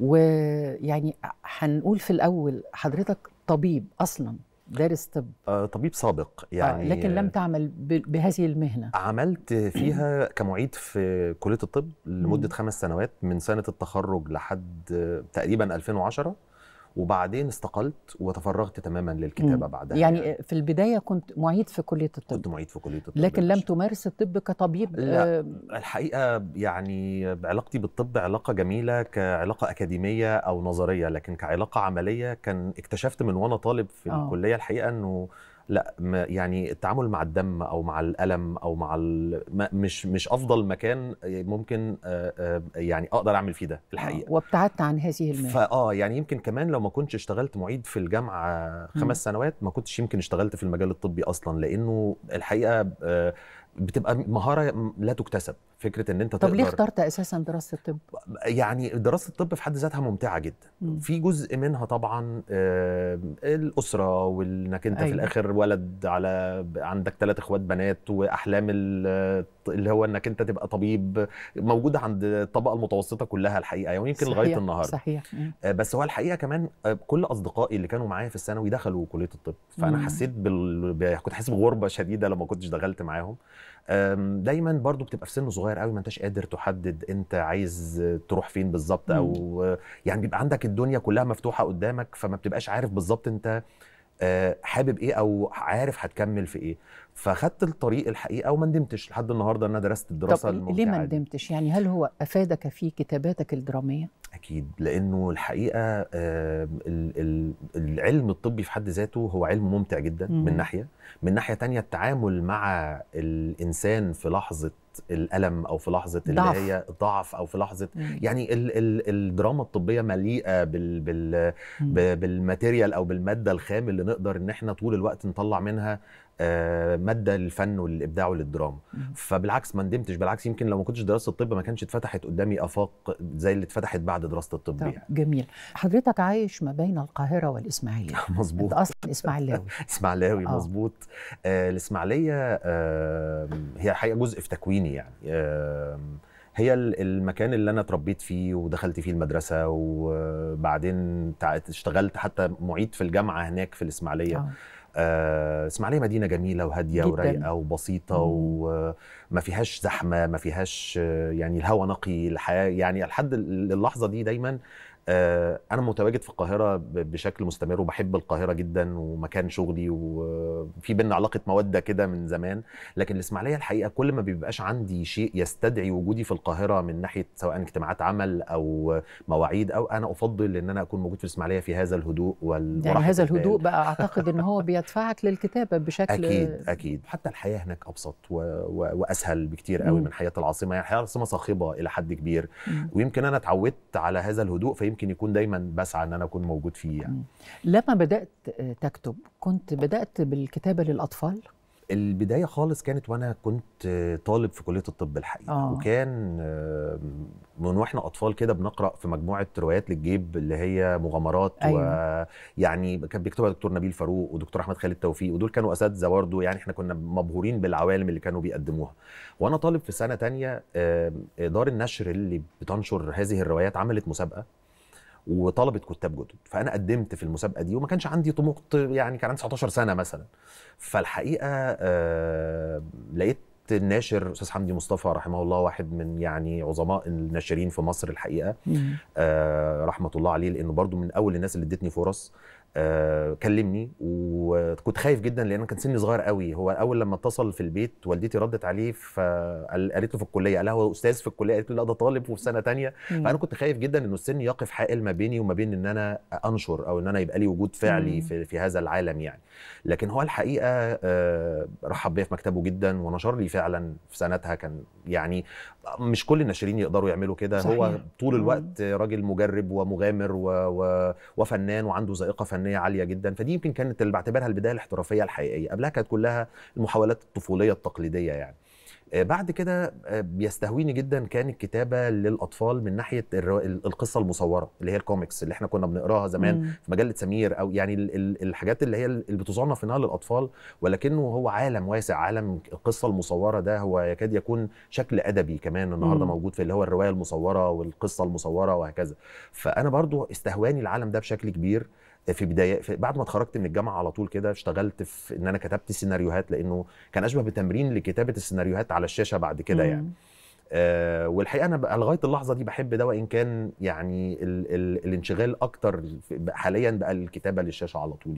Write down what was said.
ويعني هنقول في الاول حضرتك طبيب اصلا دارس طب آه طبيب سابق آه، يعني لكن لم تعمل بهذه المهنه عملت فيها كمعيد في كليه الطب لمده خمس سنوات من سنه التخرج لحد تقريبا 2010 وبعدين استقلت وتفرغت تماما للكتابه مم. بعدها يعني, في البدايه كنت معيد في كليه الطب كنت معيد في كليه الطب لكن لم تمارس الطب كطبيب لا. آه الحقيقه يعني علاقتي بالطب علاقه جميله كعلاقه اكاديميه او نظريه لكن كعلاقه عمليه كان اكتشفت من وانا طالب في آه. الكليه الحقيقه انه لا يعني التعامل مع الدم او مع الالم او مع مش مش افضل مكان ممكن يعني اقدر اعمل فيه ده آه، الحقيقه وابتعدت عن هذه المهنه فاه يعني يمكن كمان لو ما كنتش اشتغلت معيد في الجامعه خمس سنوات ما كنتش يمكن اشتغلت في المجال الطبي اصلا لانه الحقيقه بتبقى مهاره لا تكتسب فكره ان انت طب تقدر ليه اخترت اساسا دراسه الطب يعني دراسه الطب في حد ذاتها ممتعه جدا مم. في جزء منها طبعا آه، الاسره وانك انت أيوة. في الاخر ولد على عندك ثلاث اخوات بنات واحلام اللي هو انك انت تبقى طبيب موجوده عند الطبقه المتوسطه كلها الحقيقه ويمكن يعني لغايه النهارده صحيح آه، بس هو الحقيقه كمان آه، كل اصدقائي اللي كانوا معايا في الثانوي دخلوا كليه الطب فانا مم. حسيت بال... كنت حاسس بغربه شديده لما كنتش دخلت معاهم دايما برضو بتبقى في سن صغير قوي ما انتش قادر تحدد انت عايز تروح فين بالظبط او يعني بيبقى عندك الدنيا كلها مفتوحه قدامك فما بتبقاش عارف بالظبط انت آه، حابب ايه او عارف هتكمل في ايه فخدت الطريق الحقيقه وما ندمتش لحد النهارده ان انا درست الدراسه طب ليه ما ندمتش يعني هل هو افادك في كتاباتك الدراميه اكيد لانه الحقيقه آه، العلم الطبي في حد ذاته هو علم ممتع جدا من ناحيه من ناحيه تانية التعامل مع الانسان في لحظه الالم او في لحظه اللي هي ضعف او في لحظه مم. يعني ال ال الدراما الطبيه مليئه بال بال بالماتيريال او بالماده الخام اللي نقدر ان احنا طول الوقت نطلع منها آه، ماده للفن وللابداع وللدراما فبالعكس ما ندمتش بالعكس يمكن لو ما كنتش دراسه الطب ما كانش اتفتحت قدامي افاق زي اللي اتفتحت بعد دراسه الطب يعني. جميل حضرتك عايش ما بين القاهره والاسماعيليه مظبوط اصلا اسماعيلاوي اسماعيلاوي آه. مظبوط آه الاسماعيليه آه هي حقيقه جزء في تكويني يعني آه هي المكان اللي انا اتربيت فيه ودخلت فيه المدرسه وبعدين اشتغلت حتى معيد في الجامعه هناك في الاسماعيليه آه. آه، اسماعيليه مدينه جميله وهاديه ورايقه وبسيطه وما فيهاش زحمه ما فيهاش آه، يعني الهواء نقي الحياه يعني لحد اللحظه دي دايما آه، انا متواجد في القاهره بشكل مستمر وبحب القاهره جدا ومكان شغلي وفي بينا علاقه موده كده من زمان لكن الاسماعيليه الحقيقه كل ما بيبقاش عندي شيء يستدعي وجودي في القاهره من ناحيه سواء اجتماعات عمل او مواعيد او انا افضل ان انا اكون موجود في الاسماعيليه في هذا الهدوء وال يعني هذا الهدوء بقى اعتقد ان هو بيدفعك للكتابه بشكل اكيد اكيد حتى الحياه هناك ابسط و... و... واسهل بكتير قوي من حياه العاصمه يعني الحياه العاصمه صاخبه الى حد كبير ويمكن انا اتعودت على هذا الهدوء فيمكن يمكن يكون دايما بسعى ان انا اكون موجود فيه يعني. لما بدات آه، تكتب كنت بدات بالكتابه للاطفال البدايه خالص كانت وانا كنت آه، طالب في كليه الطب الحقيقه آه. وكان آه، من واحنا اطفال كده بنقرا في مجموعه روايات للجيب اللي هي مغامرات أيوة. ويعني كان بيكتبها دكتور نبيل فاروق ودكتور احمد خالد توفيق ودول كانوا اساتذه برضه يعني احنا كنا مبهورين بالعوالم اللي كانوا بيقدموها وانا طالب في سنه تانية دار النشر اللي بتنشر هذه الروايات عملت مسابقه وطلبه كتاب جدد فانا قدمت في المسابقه دي وما كانش عندي طموح يعني كان عندي 19 سنه مثلا فالحقيقه آه لقيت الناشر استاذ حمدي مصطفى رحمه الله واحد من يعني عظماء الناشرين في مصر الحقيقه آه رحمه الله عليه لانه برضو من اول الناس اللي ادتني فرص آه، كلمني وكنت خايف جدا لان كان سني صغير قوي هو اول لما اتصل في البيت والدتي ردت عليه فقالت له في الكليه قال هو استاذ في الكليه قالت له لا ده طالب وفي سنه ثانيه فانا كنت خايف جدا انه السن يقف حائل ما بيني وما بين ان انا انشر او ان انا يبقى لي وجود فعلي في, في هذا العالم يعني لكن هو الحقيقه آه، رحب بيا في مكتبه جدا ونشر لي فعلا في سنتها كان يعني مش كل الناشرين يقدروا يعملوا كده هو طول الوقت راجل مجرب ومغامر و... و... وفنان وعنده ذائقه فنيه فنيه عاليه جدا فدي يمكن كانت اللي بعتبرها البدايه الاحترافيه الحقيقيه قبلها كانت كلها المحاولات الطفوليه التقليديه يعني آه، بعد كده آه، بيستهويني جدا كان الكتابه للاطفال من ناحيه القصه المصوره اللي هي الكوميكس اللي احنا كنا بنقراها زمان مم. في مجله سمير او يعني الحاجات اللي هي اللي بتصنف انها للاطفال ولكنه هو عالم واسع عالم القصه المصوره ده هو يكاد يكون شكل ادبي كمان النهارده مم. موجود في اللي هو الروايه المصوره والقصه المصوره وهكذا فانا برضو استهواني العالم ده بشكل كبير في بدايه في بعد ما اتخرجت من الجامعه على طول كده اشتغلت في ان انا كتبت سيناريوهات لانه كان اشبه بتمرين لكتابه السيناريوهات على الشاشه بعد كده يعني آه والحقيقه انا لغايه اللحظه دي بحب ده وان كان يعني الـ الـ الانشغال اكتر حاليا بقى الكتابه للشاشه على طول